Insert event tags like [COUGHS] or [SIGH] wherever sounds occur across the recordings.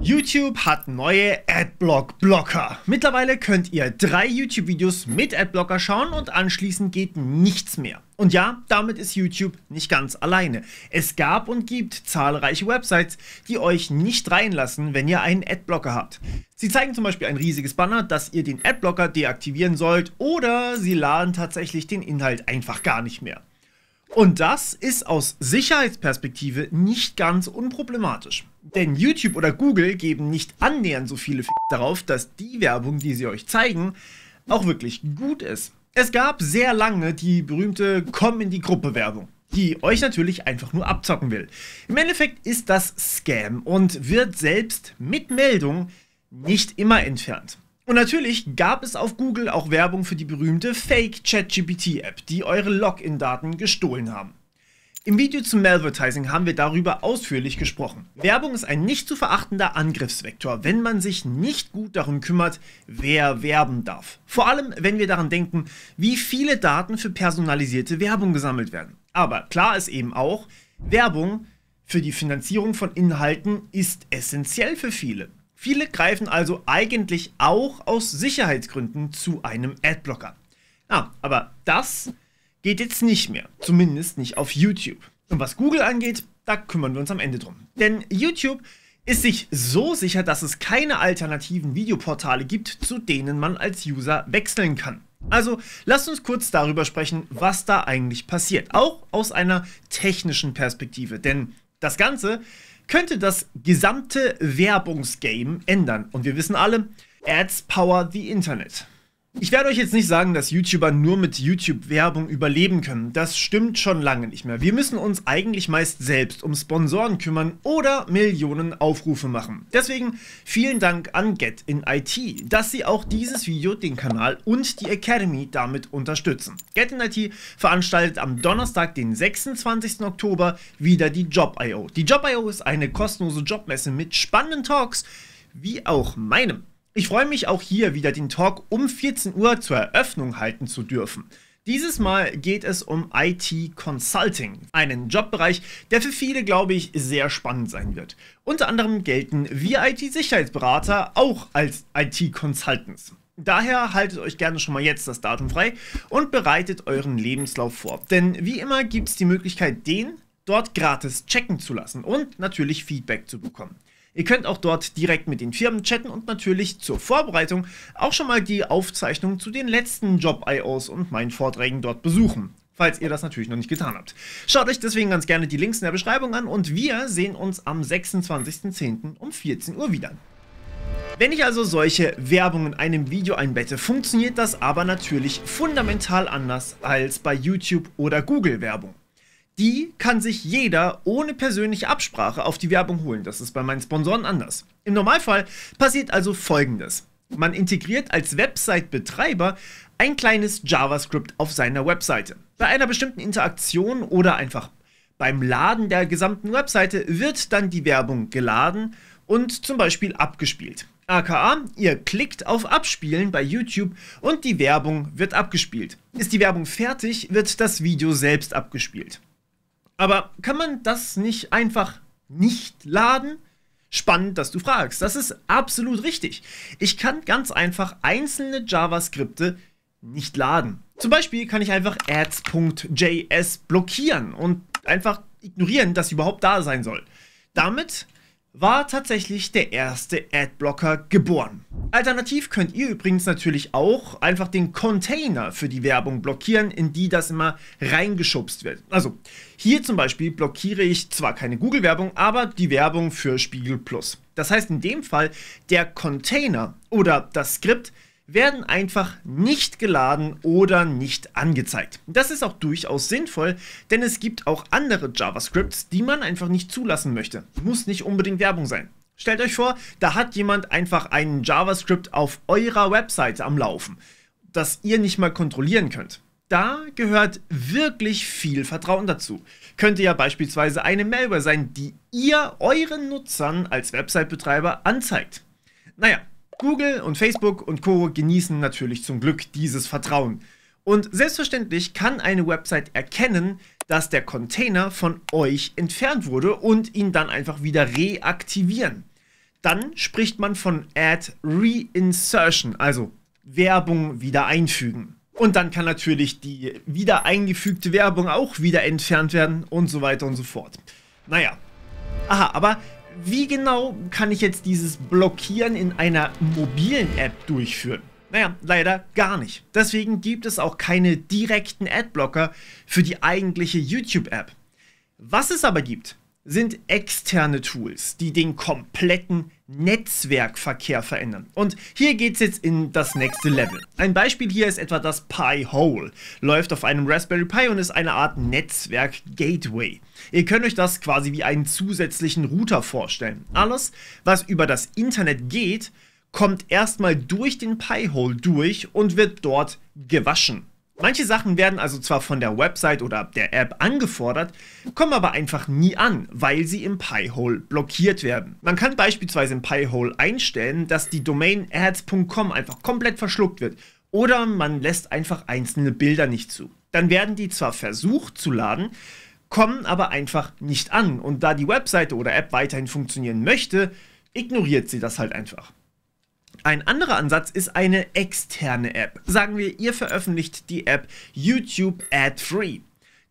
YouTube hat neue Adblock-Blocker. Mittlerweile könnt ihr drei YouTube-Videos mit Adblocker schauen und anschließend geht nichts mehr. Und ja, damit ist YouTube nicht ganz alleine. Es gab und gibt zahlreiche Websites, die euch nicht reinlassen, wenn ihr einen Adblocker habt. Sie zeigen zum Beispiel ein riesiges Banner, dass ihr den Adblocker deaktivieren sollt oder sie laden tatsächlich den Inhalt einfach gar nicht mehr. Und das ist aus Sicherheitsperspektive nicht ganz unproblematisch. Denn YouTube oder Google geben nicht annähernd so viele F darauf, dass die Werbung, die sie euch zeigen, auch wirklich gut ist. Es gab sehr lange die berühmte Komm in die Gruppe Werbung die euch natürlich einfach nur abzocken will. Im Endeffekt ist das Scam und wird selbst mit Meldung nicht immer entfernt. Und natürlich gab es auf Google auch Werbung für die berühmte Fake ChatGPT-App, die eure Login-Daten gestohlen haben. Im Video zum Malvertising haben wir darüber ausführlich gesprochen. Werbung ist ein nicht zu verachtender Angriffsvektor, wenn man sich nicht gut darum kümmert, wer werben darf. Vor allem, wenn wir daran denken, wie viele Daten für personalisierte Werbung gesammelt werden. Aber klar ist eben auch, Werbung für die Finanzierung von Inhalten ist essentiell für viele. Viele greifen also eigentlich auch aus Sicherheitsgründen zu einem Adblocker. Ah, aber das geht jetzt nicht mehr, zumindest nicht auf YouTube. Und was Google angeht, da kümmern wir uns am Ende drum. Denn YouTube ist sich so sicher, dass es keine alternativen Videoportale gibt, zu denen man als User wechseln kann. Also lasst uns kurz darüber sprechen, was da eigentlich passiert, auch aus einer technischen Perspektive. Denn das Ganze könnte das gesamte Werbungsgame ändern. Und wir wissen alle, Ads power the Internet. Ich werde euch jetzt nicht sagen, dass YouTuber nur mit YouTube-Werbung überleben können. Das stimmt schon lange nicht mehr. Wir müssen uns eigentlich meist selbst um Sponsoren kümmern oder Millionen Aufrufe machen. Deswegen vielen Dank an Get in IT, dass sie auch dieses Video, den Kanal und die Academy damit unterstützen. Get in IT veranstaltet am Donnerstag, den 26. Oktober, wieder die Job.io. Die Job.io ist eine kostenlose Jobmesse mit spannenden Talks, wie auch meinem. Ich freue mich auch hier wieder den Talk um 14 Uhr zur Eröffnung halten zu dürfen. Dieses Mal geht es um IT Consulting, einen Jobbereich, der für viele, glaube ich, sehr spannend sein wird. Unter anderem gelten wir IT-Sicherheitsberater auch als IT-Consultants. Daher haltet euch gerne schon mal jetzt das Datum frei und bereitet euren Lebenslauf vor. Denn wie immer gibt es die Möglichkeit, den dort gratis checken zu lassen und natürlich Feedback zu bekommen. Ihr könnt auch dort direkt mit den Firmen chatten und natürlich zur Vorbereitung auch schon mal die Aufzeichnung zu den letzten Job-IOs und meinen Vorträgen dort besuchen falls ihr das natürlich noch nicht getan habt. Schaut euch deswegen ganz gerne die Links in der Beschreibung an und wir sehen uns am 26.10. um 14 Uhr wieder. Wenn ich also solche Werbung in einem Video einbette, funktioniert das aber natürlich fundamental anders als bei YouTube oder Google Werbung die kann sich jeder ohne persönliche Absprache auf die Werbung holen. Das ist bei meinen Sponsoren anders. Im Normalfall passiert also folgendes. Man integriert als Website-Betreiber ein kleines JavaScript auf seiner Webseite. Bei einer bestimmten Interaktion oder einfach beim Laden der gesamten Webseite wird dann die Werbung geladen und zum Beispiel abgespielt. AKA, ihr klickt auf Abspielen bei YouTube und die Werbung wird abgespielt. Ist die Werbung fertig, wird das Video selbst abgespielt. Aber kann man das nicht einfach nicht laden? Spannend, dass du fragst. Das ist absolut richtig. Ich kann ganz einfach einzelne JavaScripte nicht laden. Zum Beispiel kann ich einfach ads.js blockieren und einfach ignorieren, dass sie überhaupt da sein soll. Damit war tatsächlich der erste Adblocker geboren. Alternativ könnt ihr übrigens natürlich auch einfach den Container für die Werbung blockieren, in die das immer reingeschubst wird. Also hier zum Beispiel blockiere ich zwar keine Google-Werbung, aber die Werbung für Spiegel Plus. Das heißt in dem Fall, der Container oder das Skript werden einfach nicht geladen oder nicht angezeigt. Das ist auch durchaus sinnvoll, denn es gibt auch andere JavaScripts, die man einfach nicht zulassen möchte. Muss nicht unbedingt Werbung sein. Stellt euch vor, da hat jemand einfach einen JavaScript auf eurer Webseite am Laufen, das ihr nicht mal kontrollieren könnt. Da gehört wirklich viel Vertrauen dazu. Könnte ja beispielsweise eine Malware sein, die ihr euren Nutzern als Website-Betreiber anzeigt. Naja, Google und Facebook und Co. genießen natürlich zum Glück dieses Vertrauen. Und selbstverständlich kann eine Website erkennen, dass der Container von euch entfernt wurde und ihn dann einfach wieder reaktivieren. Dann spricht man von Ad Reinsertion, also Werbung wieder einfügen. Und dann kann natürlich die wieder eingefügte Werbung auch wieder entfernt werden und so weiter und so fort. Naja. Aha, aber wie genau kann ich jetzt dieses Blockieren in einer mobilen App durchführen? Naja, leider gar nicht. Deswegen gibt es auch keine direkten Adblocker für die eigentliche YouTube-App. Was es aber gibt, sind externe Tools, die den kompletten Netzwerkverkehr verändern. Und hier geht es jetzt in das nächste Level. Ein Beispiel hier ist etwa das Pi-Hole. Läuft auf einem Raspberry Pi und ist eine Art Netzwerk-Gateway. Ihr könnt euch das quasi wie einen zusätzlichen Router vorstellen. Alles, was über das Internet geht, kommt erstmal durch den Pi-Hole durch und wird dort gewaschen. Manche Sachen werden also zwar von der Website oder der App angefordert, kommen aber einfach nie an, weil sie im Pi-Hole blockiert werden. Man kann beispielsweise im Pi-Hole einstellen, dass die Domain ads.com einfach komplett verschluckt wird oder man lässt einfach einzelne Bilder nicht zu. Dann werden die zwar versucht zu laden, kommen aber einfach nicht an und da die Webseite oder App weiterhin funktionieren möchte, ignoriert sie das halt einfach. Ein anderer Ansatz ist eine externe App. Sagen wir, ihr veröffentlicht die App YouTube Ad Free.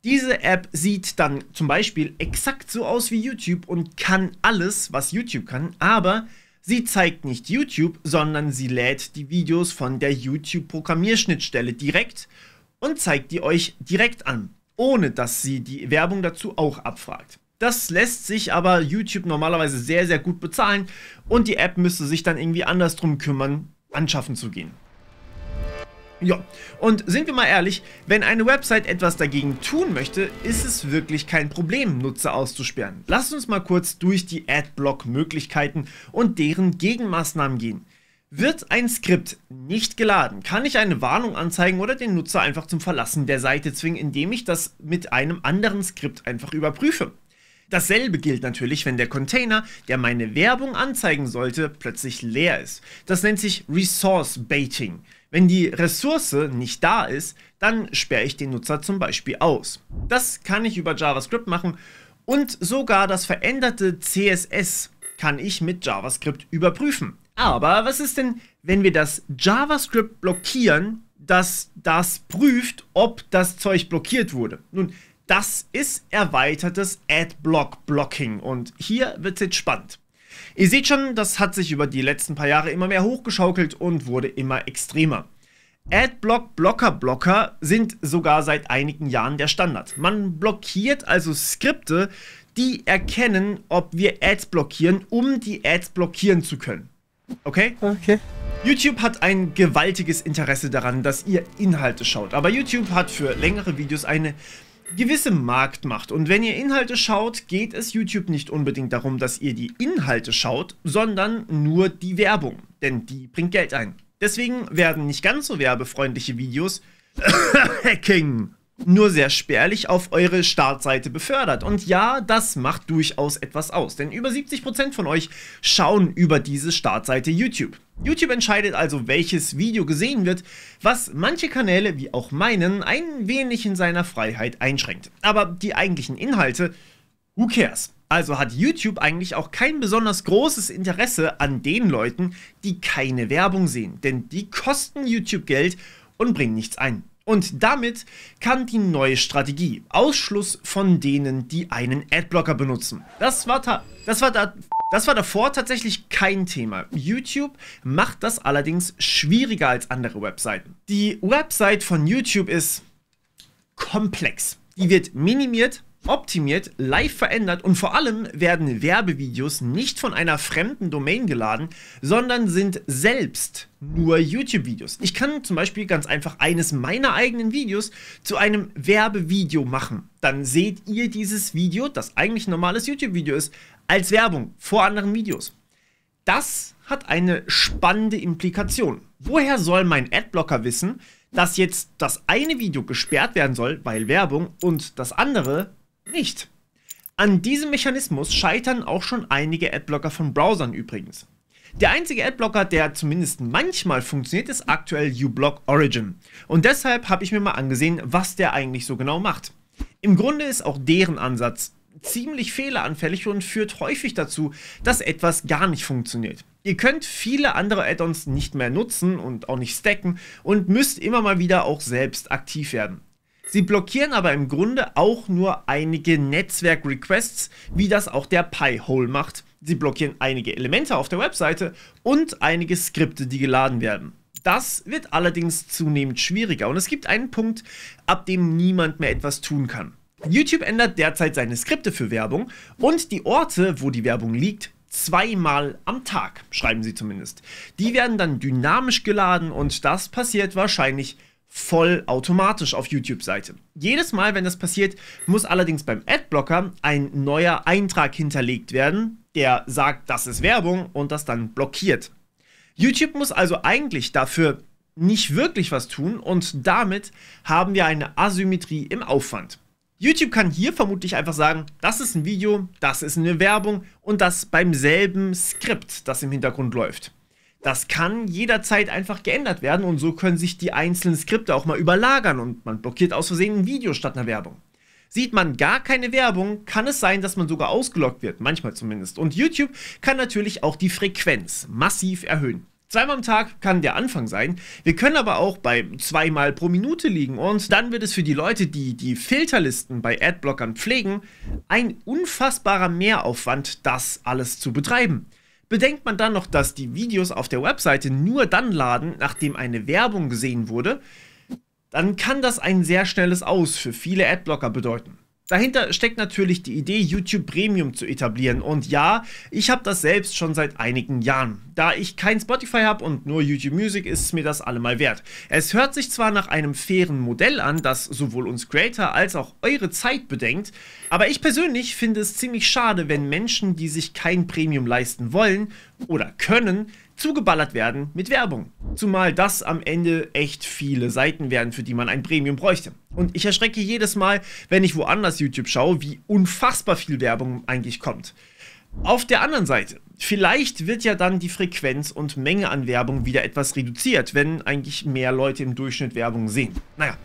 Diese App sieht dann zum Beispiel exakt so aus wie YouTube und kann alles, was YouTube kann, aber sie zeigt nicht YouTube, sondern sie lädt die Videos von der YouTube-Programmierschnittstelle direkt und zeigt die euch direkt an, ohne dass sie die Werbung dazu auch abfragt. Das lässt sich aber YouTube normalerweise sehr, sehr gut bezahlen und die App müsste sich dann irgendwie anders drum kümmern, anschaffen zu gehen. Ja, und sind wir mal ehrlich, wenn eine Website etwas dagegen tun möchte, ist es wirklich kein Problem, Nutzer auszusperren. Lasst uns mal kurz durch die Adblock-Möglichkeiten und deren Gegenmaßnahmen gehen. Wird ein Skript nicht geladen, kann ich eine Warnung anzeigen oder den Nutzer einfach zum Verlassen der Seite zwingen, indem ich das mit einem anderen Skript einfach überprüfe. Dasselbe gilt natürlich, wenn der Container, der meine Werbung anzeigen sollte, plötzlich leer ist. Das nennt sich Resource Baiting. Wenn die Ressource nicht da ist, dann sperre ich den Nutzer zum Beispiel aus. Das kann ich über JavaScript machen und sogar das veränderte CSS kann ich mit JavaScript überprüfen. Aber was ist denn, wenn wir das JavaScript blockieren, dass das prüft, ob das Zeug blockiert wurde? Nun, das ist erweitertes Adblock-Blocking und hier wird es jetzt spannend. Ihr seht schon, das hat sich über die letzten paar Jahre immer mehr hochgeschaukelt und wurde immer extremer. Adblock-Blocker-Blocker sind sogar seit einigen Jahren der Standard. Man blockiert also Skripte, die erkennen, ob wir Ads blockieren, um die Ads blockieren zu können. Okay? Okay. YouTube hat ein gewaltiges Interesse daran, dass ihr Inhalte schaut. Aber YouTube hat für längere Videos eine gewisse Marktmacht. Und wenn ihr Inhalte schaut, geht es YouTube nicht unbedingt darum, dass ihr die Inhalte schaut, sondern nur die Werbung. Denn die bringt Geld ein. Deswegen werden nicht ganz so werbefreundliche Videos [COUGHS] Hacking nur sehr spärlich auf eure Startseite befördert. Und ja, das macht durchaus etwas aus, denn über 70% von euch schauen über diese Startseite YouTube. YouTube entscheidet also, welches Video gesehen wird, was manche Kanäle, wie auch meinen, ein wenig in seiner Freiheit einschränkt. Aber die eigentlichen Inhalte, who cares? Also hat YouTube eigentlich auch kein besonders großes Interesse an den Leuten, die keine Werbung sehen, denn die kosten YouTube Geld und bringen nichts ein. Und damit kann die neue Strategie Ausschluss von denen, die einen Adblocker benutzen. Das war, das war da das war davor tatsächlich kein Thema. YouTube macht das allerdings schwieriger als andere Webseiten. Die Website von YouTube ist komplex. Die wird minimiert, optimiert, live verändert und vor allem werden Werbevideos nicht von einer fremden Domain geladen, sondern sind selbst nur YouTube-Videos. Ich kann zum Beispiel ganz einfach eines meiner eigenen Videos zu einem Werbevideo machen. Dann seht ihr dieses Video, das eigentlich ein normales YouTube-Video ist, als Werbung vor anderen Videos. Das hat eine spannende Implikation. Woher soll mein Adblocker wissen, dass jetzt das eine Video gesperrt werden soll, weil Werbung, und das andere, nicht. An diesem Mechanismus scheitern auch schon einige Adblocker von Browsern übrigens. Der einzige Adblocker, der zumindest manchmal funktioniert, ist aktuell uBlock Origin. Und deshalb habe ich mir mal angesehen, was der eigentlich so genau macht. Im Grunde ist auch deren Ansatz ziemlich fehleranfällig und führt häufig dazu, dass etwas gar nicht funktioniert. Ihr könnt viele andere Add-ons nicht mehr nutzen und auch nicht stacken und müsst immer mal wieder auch selbst aktiv werden. Sie blockieren aber im Grunde auch nur einige Netzwerk-Requests, wie das auch der Pi-Hole macht. Sie blockieren einige Elemente auf der Webseite und einige Skripte, die geladen werden. Das wird allerdings zunehmend schwieriger und es gibt einen Punkt, ab dem niemand mehr etwas tun kann. YouTube ändert derzeit seine Skripte für Werbung und die Orte, wo die Werbung liegt, zweimal am Tag, schreiben sie zumindest. Die werden dann dynamisch geladen und das passiert wahrscheinlich vollautomatisch auf YouTube-Seite. Jedes Mal, wenn das passiert, muss allerdings beim Adblocker ein neuer Eintrag hinterlegt werden, der sagt, das ist Werbung und das dann blockiert. YouTube muss also eigentlich dafür nicht wirklich was tun und damit haben wir eine Asymmetrie im Aufwand. YouTube kann hier vermutlich einfach sagen, das ist ein Video, das ist eine Werbung und das beim selben Skript, das im Hintergrund läuft. Das kann jederzeit einfach geändert werden und so können sich die einzelnen Skripte auch mal überlagern und man blockiert aus Versehen ein Video statt einer Werbung. Sieht man gar keine Werbung, kann es sein, dass man sogar ausgelockt wird, manchmal zumindest. Und YouTube kann natürlich auch die Frequenz massiv erhöhen. Zweimal am Tag kann der Anfang sein. Wir können aber auch bei zweimal pro Minute liegen und dann wird es für die Leute, die die Filterlisten bei Adblockern pflegen, ein unfassbarer Mehraufwand, das alles zu betreiben. Bedenkt man dann noch, dass die Videos auf der Webseite nur dann laden, nachdem eine Werbung gesehen wurde, dann kann das ein sehr schnelles Aus für viele Adblocker bedeuten. Dahinter steckt natürlich die Idee, YouTube Premium zu etablieren. Und ja, ich habe das selbst schon seit einigen Jahren. Da ich kein Spotify habe und nur YouTube Music, ist es mir das allemal wert. Es hört sich zwar nach einem fairen Modell an, das sowohl uns Creator als auch eure Zeit bedenkt, aber ich persönlich finde es ziemlich schade, wenn Menschen, die sich kein Premium leisten wollen oder können, zugeballert werden mit Werbung. Zumal das am Ende echt viele Seiten werden, für die man ein Premium bräuchte. Und ich erschrecke jedes Mal, wenn ich woanders YouTube schaue, wie unfassbar viel Werbung eigentlich kommt. Auf der anderen Seite, vielleicht wird ja dann die Frequenz und Menge an Werbung wieder etwas reduziert, wenn eigentlich mehr Leute im Durchschnitt Werbung sehen. Naja.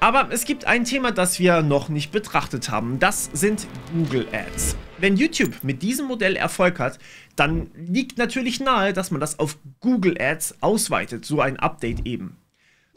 Aber es gibt ein Thema, das wir noch nicht betrachtet haben. Das sind Google Ads. Wenn YouTube mit diesem Modell Erfolg hat, dann liegt natürlich nahe, dass man das auf Google Ads ausweitet, so ein Update eben.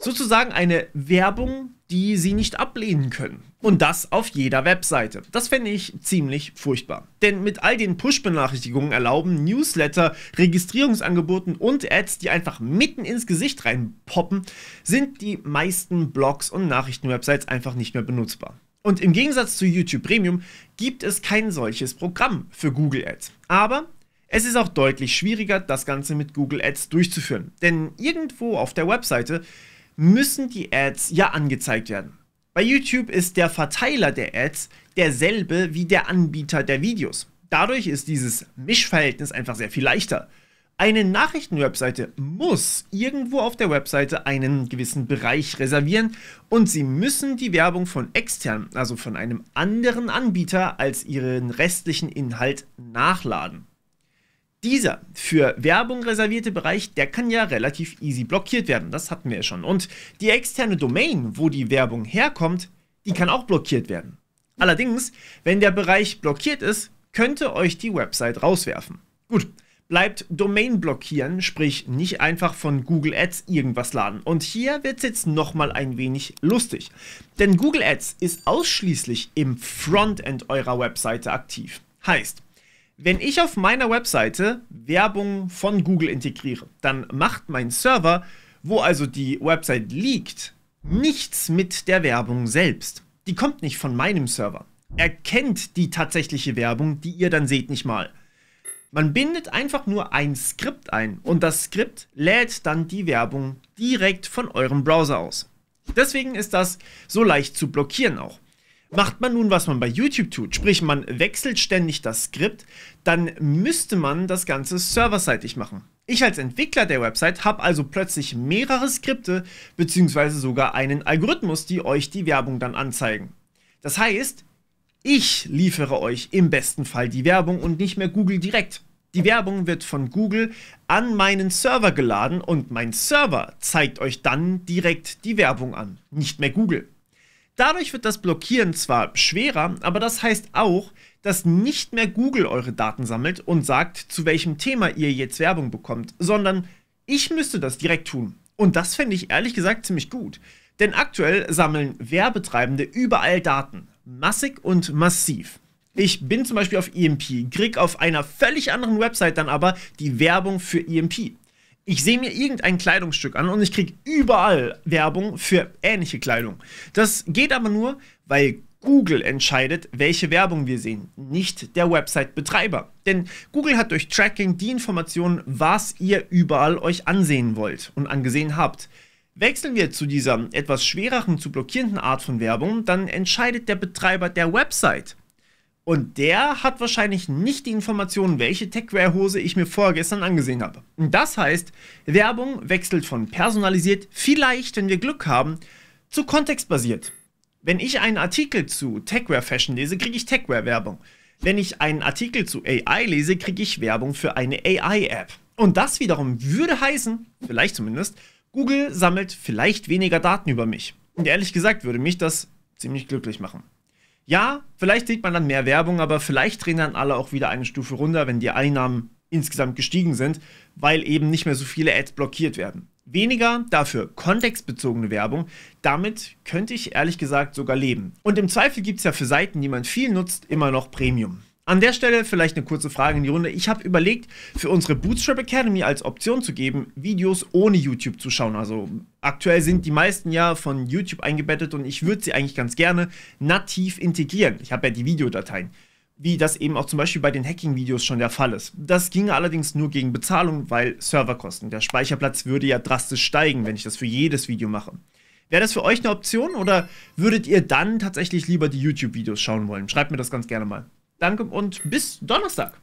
Sozusagen eine Werbung, die sie nicht ablehnen können. Und das auf jeder Webseite. Das fände ich ziemlich furchtbar. Denn mit all den Push-Benachrichtigungen erlauben Newsletter, Registrierungsangeboten und Ads, die einfach mitten ins Gesicht reinpoppen, sind die meisten Blogs und Nachrichtenwebsites einfach nicht mehr benutzbar. Und im Gegensatz zu YouTube Premium gibt es kein solches Programm für Google Ads. Aber es ist auch deutlich schwieriger, das Ganze mit Google Ads durchzuführen. Denn irgendwo auf der Webseite müssen die Ads ja angezeigt werden. Bei YouTube ist der Verteiler der Ads derselbe wie der Anbieter der Videos. Dadurch ist dieses Mischverhältnis einfach sehr viel leichter. Eine Nachrichtenwebseite muss irgendwo auf der Webseite einen gewissen Bereich reservieren und sie müssen die Werbung von extern, also von einem anderen Anbieter als ihren restlichen Inhalt nachladen dieser für Werbung reservierte Bereich, der kann ja relativ easy blockiert werden. Das hatten wir ja schon. Und die externe Domain, wo die Werbung herkommt, die kann auch blockiert werden. Allerdings, wenn der Bereich blockiert ist, könnte euch die Website rauswerfen. Gut, bleibt Domain blockieren, sprich nicht einfach von Google Ads irgendwas laden. Und hier wird es jetzt nochmal ein wenig lustig. Denn Google Ads ist ausschließlich im Frontend eurer Webseite aktiv. Heißt, wenn ich auf meiner Webseite Werbung von Google integriere, dann macht mein Server, wo also die Website liegt, nichts mit der Werbung selbst. Die kommt nicht von meinem Server. Er kennt die tatsächliche Werbung, die ihr dann seht nicht mal. Man bindet einfach nur ein Skript ein und das Skript lädt dann die Werbung direkt von eurem Browser aus. Deswegen ist das so leicht zu blockieren auch. Macht man nun, was man bei YouTube tut, sprich man wechselt ständig das Skript, dann müsste man das Ganze serverseitig machen. Ich als Entwickler der Website habe also plötzlich mehrere Skripte bzw. sogar einen Algorithmus, die euch die Werbung dann anzeigen. Das heißt, ich liefere euch im besten Fall die Werbung und nicht mehr Google direkt. Die Werbung wird von Google an meinen Server geladen und mein Server zeigt euch dann direkt die Werbung an, nicht mehr Google. Dadurch wird das Blockieren zwar schwerer, aber das heißt auch, dass nicht mehr Google eure Daten sammelt und sagt, zu welchem Thema ihr jetzt Werbung bekommt, sondern ich müsste das direkt tun. Und das fände ich ehrlich gesagt ziemlich gut. Denn aktuell sammeln Werbetreibende überall Daten. Massig und massiv. Ich bin zum Beispiel auf EMP, krieg auf einer völlig anderen Website dann aber die Werbung für EMP. Ich sehe mir irgendein Kleidungsstück an und ich kriege überall Werbung für ähnliche Kleidung. Das geht aber nur, weil Google entscheidet, welche Werbung wir sehen, nicht der Website-Betreiber. Denn Google hat durch Tracking die Informationen, was ihr überall euch ansehen wollt und angesehen habt. Wechseln wir zu dieser etwas schwereren zu blockierenden Art von Werbung, dann entscheidet der Betreiber der Website. Und der hat wahrscheinlich nicht die Informationen, welche Techwear-Hose ich mir vorgestern angesehen habe. Das heißt, Werbung wechselt von personalisiert, vielleicht, wenn wir Glück haben, zu kontextbasiert. Wenn ich einen Artikel zu Techwear-Fashion lese, kriege ich Techwear-Werbung. Wenn ich einen Artikel zu AI lese, kriege ich Werbung für eine AI-App. Und das wiederum würde heißen, vielleicht zumindest, Google sammelt vielleicht weniger Daten über mich. Und ehrlich gesagt würde mich das ziemlich glücklich machen. Ja, vielleicht sieht man dann mehr Werbung, aber vielleicht drehen dann alle auch wieder eine Stufe runter, wenn die Einnahmen insgesamt gestiegen sind, weil eben nicht mehr so viele Ads blockiert werden. Weniger dafür kontextbezogene Werbung, damit könnte ich ehrlich gesagt sogar leben. Und im Zweifel gibt es ja für Seiten, die man viel nutzt, immer noch Premium. An der Stelle vielleicht eine kurze Frage in die Runde. Ich habe überlegt, für unsere Bootstrap Academy als Option zu geben, Videos ohne YouTube zu schauen. Also aktuell sind die meisten ja von YouTube eingebettet und ich würde sie eigentlich ganz gerne nativ integrieren. Ich habe ja die Videodateien wie das eben auch zum Beispiel bei den Hacking-Videos schon der Fall ist. Das ginge allerdings nur gegen Bezahlung, weil Serverkosten. Der Speicherplatz würde ja drastisch steigen, wenn ich das für jedes Video mache. Wäre das für euch eine Option oder würdet ihr dann tatsächlich lieber die YouTube-Videos schauen wollen? Schreibt mir das ganz gerne mal. Danke und bis Donnerstag.